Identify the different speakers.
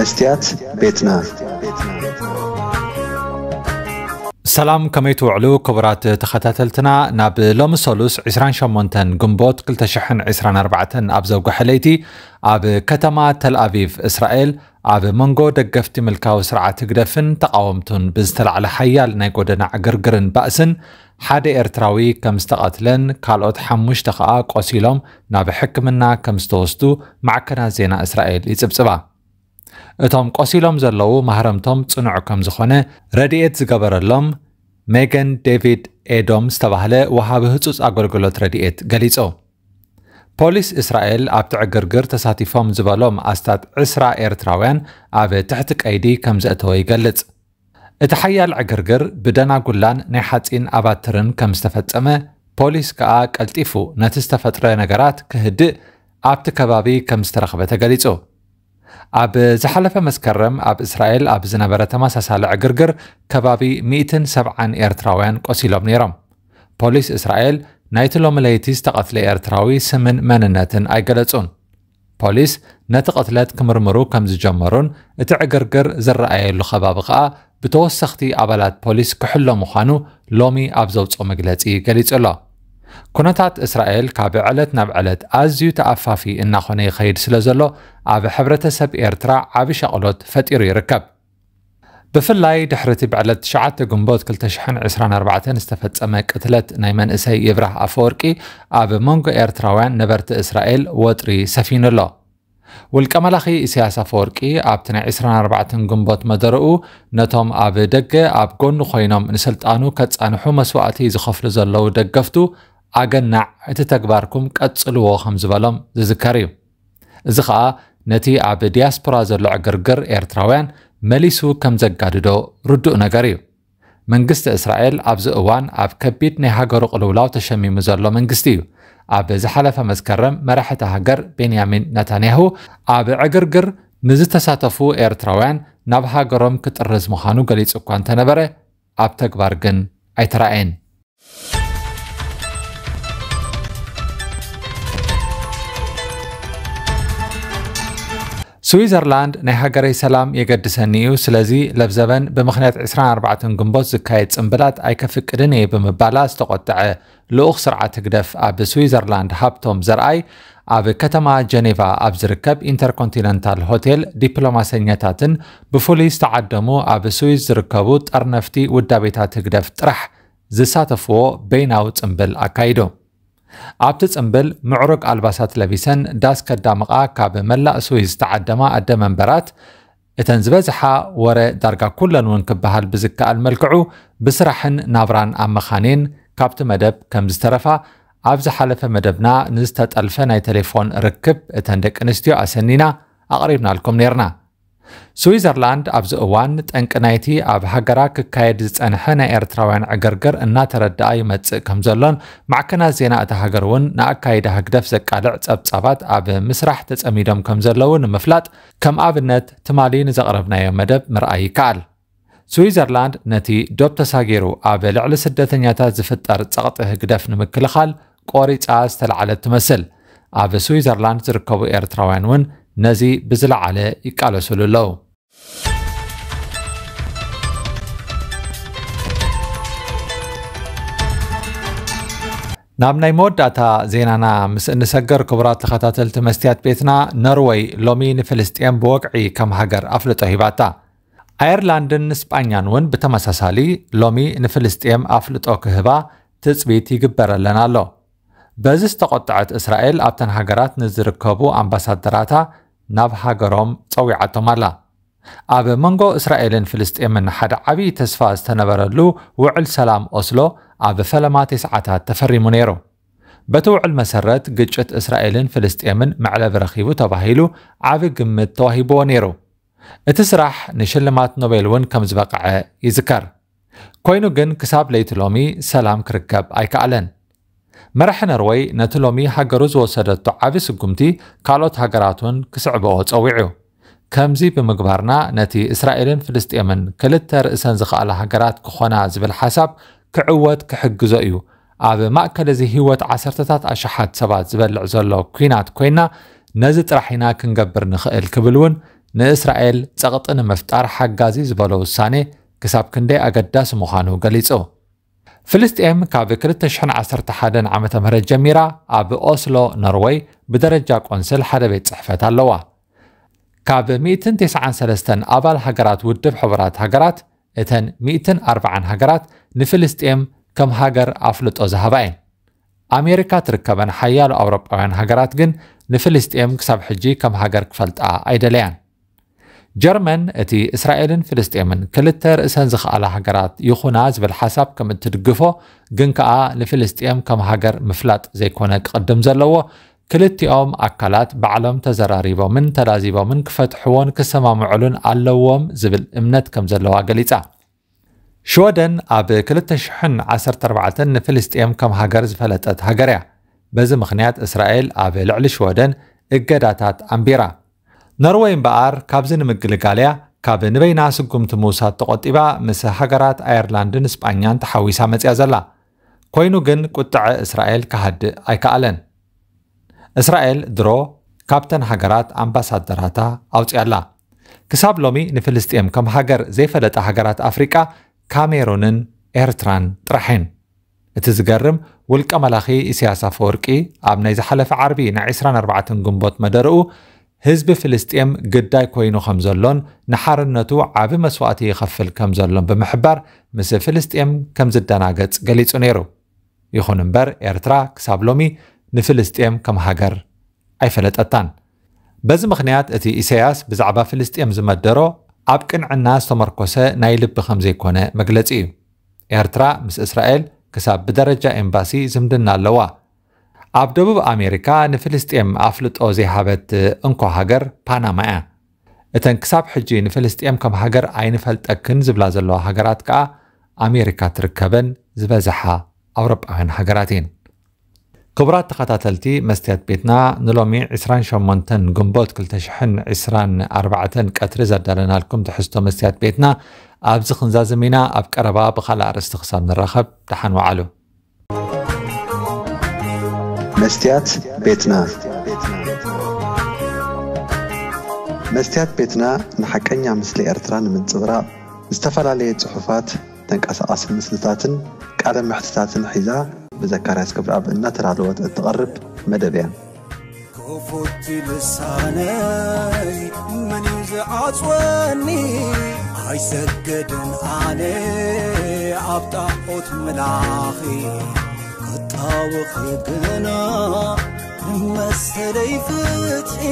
Speaker 1: መስትያት ቤትና ሰላም ከመይ ትውዕሉ ክቡራት ተኸታተልትና ናብ ሎሚ ሰሉስ 28 ግንቦት 2024 ኣብ ዘውጓሐ ለይቲ ኣብ ከተማ ተልኣቪቭ እስራኤል ኣብ መንጎ ደገፍቲ ምልካዊ ስርዓት ህግደፍን ተቃወምቱን ብዝተላዕለ ሓያል ናይ ጎደና ዕግርግርን ባእስን ሓደ ኤርትራዊ ከም ዝተቐትለን ካልኦት ሓሙሽተ ከዓ ቆሲሎም ናብ ሕክምና ከም ዝተወስዱ ማዕከናት ዜና እስራኤል ይፅብፅባ እቶም ቆሲሎም ዘለዉ ማሕረምቶም ጽኑዕ ከም ዝኾነ ረድኤት ዝገበረሎም ሜገን ዴቪድ ኤዶም ዝተባህለ ወሃቢ ህጹፅ ኣገልግሎት ረድኤት ገሊጹ ፖሊስ እስራኤል ኣብቲ ዕግርግር ተሳቲፎም ዝበሎም ኣስታት 20 ኤርትራውያን ኣብ ትሕቲ ቀይዲ ከም ዘእተወ ይገልጽ እቲ ሓያል ዕግርግር ብደናጉላን ናይ ሓፂን ኣባትርን ከም ዝተፈጸመ ፖሊስ ከዓ ቀልጢፉ ነቲ ዝተፈጥረ ነገራት ክህድእ ኣብቲ ከባቢ ከም ዝተረኽበ ተገሊጹ ኣብ ዝሓለፈ መስከረም ኣብ እስራኤል ኣብ ዝነበረ ተመሳሳሊ ዕግርግር ከባቢ 170 ኤርትራውያን ቆሲሎም ነይሮም ፖሊስ እስራኤል ናይቲ ሎሚ ለይቲ ዝተቐትለ ኤርትራዊ ስምን መንነትን ኣይገለጹን ፖሊስ ነቲ ቅትለት ክምርምሩ ከም ዝጀመሩን እቲ ዕግርግር ዝረኣየሉ ከባቢ ከዓ ብተወሰኽቲ ኣባላት ፖሊስ ክሕሎ ምዃኑ ሎሚ ኣብ ዘውፅኦ መግለጺ ገሊጹ ኣሎ ኩነታት እስራኤል ካብ ዕለት ናብ ዕለት ኣዝዩ ተኣፋፊ እናኾነ ይኸይድ ስለ ዘሎ ኣብ ሕብረተሰብ ኤርትራ ዓብ ሸቕሎት ፈጢሩ ይርከብ ብፍላይ ድሕሪ እቲ ብዕለት 9 ግንቦት 224 ዝተፈጸመ ቅትለት ናይ መንእሰይ ይብራህ ኣፈወርቂ ኣብ መንጎ ኤርትራውያን ነበርቲ እስራኤል ወጥሪ ሰፊኑ ኣሎ ውልቀ መላኺ እስያስ ኣፈወርቂ ኣብቲ ናይ 24 ግንቦት መደረኡ ነቶም ኣብ ደገ ኣብ ጎኑ ኮይኖም ንስልጣኑ ከጻንሑ መስዋዕቲ ዝኸፍሉ ዘለዉ ደገፍቱ ኣገናዕ እቲ ተግባርኩም ቀጽልዎ ከም ዝበሎም ዝዝከር እዩ እዚ ከዓ ነቲ ኣብ ዲያስፖራ ዘሎ ዕግርግር ኤርትራውያን መሊሱ ከም ዘጋድዶ ርዱእ ነገር እዩ መንግስቲ እስራኤል ኣብዚ እዋን ኣብ ከቢድ ናይ ሃገሩ ቅልውላው ተሸሚሙ ዘሎ መንግስቲ እዩ ኣብ ዝሓለፈ መስከረም መራሕቲ ሃገር ቤንያሚን ነታንያሁ ኣብ ዕግርግር ንዝተሳተፉ ኤርትራውያን ናብ ሃገሮም ክጥርዝ ምዃኑ ገሊጹ እኳ እንተነበረ ኣብ ተግባር ግን ኣይተረኣየን ስዊዘርላንድ ናይ ሃገረይ ሰላም የገድሰኒ እዩ ስለዚ ለብዘበን ብምክንያት 24 ግንቦት ዝካየድ ፅምብላት ኣይከፍቅድን እየ ብምባላ ዝተቆጥዐ ልኡኽ ስርዓት ህግደፍ ኣብ ስዊዘርላንድ ሃብቶም ዘርኣይ ኣብ ከተማ ጀኔቫ ኣብ ዝርከብ ኢንተርኮንቲነንታል ሆቴል ዲፕሎማሰኛታትን ብፍሉይ ዝተዓደሙ ኣብ ስዊዝ ዝርከቡ ጠርነፍቲ ውዳቤታት ህግደፍ ጥራሕ ዝሳተፍዎ በይናዊ ፅምብል ኣካይዶም ኣብቲ ፅምብል ምዕሩግ ኣልባሳት ለቢሰን ዳስ ከዳምቓ ካብ መላእ ስዊዝ ዝተዓደማ ኣደ መንበራት እተን ዝበዝሓ ወረ ዳርጋ ኩለን እውን ክበሃል ብዝከኣል መልክዑ ብስራሕን ናብራን ኣብ ኣመኻኔን ካብቲ መደብ ከም ዝተረፋ ኣብ ዝሓለፈ መደብና ንዝተጠልፈ ናይ ቴሌፎን ርክብ እተን ደቂ ኣንስትዮ ኣሰኒና ኣቕሪብናልኩም ነርና ስዊዘርላንድ ኣብዚ እዋን ጠንቂ ናይቲ ኣብ ሃገራ ክካየድ ዝፀንሐ ናይ ኤርትራውያን ዕግርግር እናተረድኣ ይመፅእ ከም ዘሎን ማዕከናት ዜና እቲ ሃገር እውን ንኣካይዳ ህግደፍ ዘቃልዕ ፀብጻባት ኣብ ምስራሕ ተፀሚዶም ከም ዘለዉ ንምፍላጥ ከም ኣብነት ትማሊ ንዘቕረብናዮ መደብ ምርኣይ ይከኣል ስዊዘርላንድ ነቲ ዶብ ተሳጊሩ ኣብ ልዕሊ ስደተኛታት ዝፍጠር ፀቕጢ ህግደፍ ንምክልኻል ቆሪፃ ዝተለዓለት ትመስል ኣብ ስዊዘርላንድ ዝርከቡ ኤርትራውያን እውን ነዚ ብዝለዓለ ይቃለሱሉ ኣለው ናብ ናይ መወዳእታ ዜናና ምስ እንሰገር ክቡራት ተኸታተልቲ መስትያት ቤትና ኖርወይ ሎሚ ንፍልስጥኤን ብወቅዒ ከም ሃገር ኣፍልጦ ሂባታ ኣየርላንድን ስጳኛን እውን ብተመሳሳሊ ሎሚ ንፍልስጥኤም ኣፍልጦ ክህባ ትፅቢት ይግበር ኣለና ኣሎ በዚ ዝተቆጥዐት እስራኤል ኣብተን ሃገራት ንዝርከቡ ኣምባሳደራታ ናብ ሃገሮም ፀዊዓቶም ኣላ ኣብ መንጎ እስራኤልን ፍልስጥኤምን ሓደ ዓብዪ ተስፋ ዝተነበረሉ ውዕል ሰላም ኦስሎ ኣብ ፈለማ ተስዓታት ተፈሪሙ ነይሩ በቲ ውዕል መሰረት ግጭት እስራኤልን ፍልስጥኤምን መዕለብ ረኺቡ ተባሂሉ ዓብ ግምት ተዋሂብዎ ነይሩ እቲ ስራሕ ንሽልማት ኖቤል እውን ከም ዝበቕዐ ይዝከር ኮይኑ ግን ክሳብ ለይቲ ሎሚ ሰላም ክርከብ ኣይከኣለን መራሒ ነርወይ ነቲ ሎሚ ሃገሩ ዝወሰደቶ ዓብ ስጉምቲ ካልኦት ሃገራት እውን ክስዕብኦ ፀዊዑ ከምዚ ብምግባርና ነቲ እስራኤልን ፍልስጥኤምን ክልተ ርእሰን ዝኽኣላ ሃገራት ክኾና ዝብል ሓሳብ ክዕወት ክሕግዞ እዩ ኣብ ማእከል እዚ ህይወት ዓሰርተታት ኣሸሓት ሰባት ዝበልዕ ዘሎ ኩናት ኮይና ነዚ ጥራሕ ኢና ክንገብር ንኽእል ክብል እውን ንእስራኤል ጸቕጢ ንምፍጣር ሓጋዚ ዝበሎ ውሳኔ ክሳብ ክንደይ ኣገዳሲ ምዃኑ ገሊጹ ፍልስጥኤም ካብ 211 ዓ ም ጀሚራ ኣብ ኦስሎ ኖርወይ ብደረጃ ቆንስል ሓደ ቤት ጽሕፈት ኣለዋ ካብ 193 ኣባል ሃገራት ውድብ ሕቡራት ሃገራት እተን 140 ሃገራት ንፍልስጥኤም ከም ሃገር ኣፍልጦ ዝሃባ እየን ኣሜሪካ ትርከበን ሓያሉ ኣውሮጳውያን ሃገራት ግን ንፍልስጥኤም ክሳብ ሕጂ ከም ሃገር ክፈልጣ ኣይደለያን ጀርመን እቲ እስራኤልን ፍልስጥኤምን ክልተ ርእሰን ዝኽኣላ ሃገራት ይኹና ዝብል ሓሳብ ከም እትድግፎ ግን ከኣ ንፍልስጥኤም ከም ሃገር ምፍላጥ ዘይኮነ ክቅድም ዘለዎ ክልቲኦም ኣካላት ባዕሎም ተዘራሪቦምን ተላዚቦምን ክፈትሕዎን ክሰማምዑሉን ኣለዎም ዝብል እምነት ከም ዘለዋ ገሊጻ ሽወደን ኣብ 2014 ንፍልስጥኤም ከም ሃገር ዝፈለጠት ሃገር እያ በዚ ምኽንያት እስራኤል ኣብ ልዕሊ ሽወደን እገዳታት ኣንቢራ ኖርዌይ እምበኣር ካብዚ ንምግልጋል እያ ካብ ንበይና ስጉምቲ ምውሳድ ተቆጢባ ምስ ሃገራት ኣየርላንድን እስጳኛን ተሓዊሳ መፅያ ዘላ ኮይኑ ግን ቁጥዐ እስራኤል ካሃድእ ኣይከኣለን እስራኤል ድሮ ካብተን ሃገራት ኣምባሳደራታ ኣውፅያኣላ ክሳብ ሎሚ ንፍልስጥኤም ከም ሃገር ዘይፈለጣ ሃገራት ኣፍሪቃ ካሜሩንን ኤርትራን ጥራሕን እቲ ዝገርም ውልቀ መላኺ እስያስ ወርቂ ኣብ ናይ ዝሓለፈ ዓርቢ ናይ 24 ግንቦት መደርኡ ህዝቢ ፍልስጥኤም ግዳይ ኮይኑ ከም ዘሎን ንሓርነቱ ዓብ መስዋእቲ ይኸፍል ከም ዘሎን ብምሕባር ምስ ፍልስጥኤም ከም ዝደናገፅ ገሊጹ ነይሩ ይኹን እምበር ኤርትራ ክሳብ ሎሚ ንፍልስጥኤም ከም ሃገር ኣይፈለጠታን በዚ ምክንያት እቲ ኢሳያስ ብዛዕባ ፍልስጥኤም ዝመደሮ ኣብ ቅንዕና ዝተመርኮሰ ናይ ልቢ ከም ዘይኮነ መግለፂ እዩ ኤርትራ ምስ እስራኤል ክሳብ ብደረጃ ኤምባሲ ዝምድና ኣለዋ اب دوبو امریكا نفلسطین افلطو زي حبت انكو هاجر پاناما اتن كساب حجي نفلسطین كم هاجر عين فلت اكن زبلا زلو هاجرات كا امریكا تركبن زبزحا اوروبا عين هاجراتين كبرات تقاتلتي مستيات بيتنا نلومي عسران شمونتن قنبوت كل تشحن عسران أربعة كاتري زردالنا لكم تحستو مستيات بيتنا أبزخن زازمينا أبكاربا بخلا رستخصام نرخب تحن وعلو መስትያት ቤትና መስትያት ቤትና ንሓቀኛ ምስሊ ኤርትራ ንምንፅብራቕ ዝተፈላለየ ፅሑፋት ተንቀሳቐሲ ምስልታትን ቃለ ምሕትታትን ሒዛ ብዘካርያስ ክብርኣብ እናተዳለወት እትቐርብ መደብ እያ ኮፎቲ ልሳነይ መን እዩ ዝዓፅወኒ ኣይሰገድን ኣነ ኣብ ጣዖት ምላኺ هاوخ ግና መስተለይፍትሒ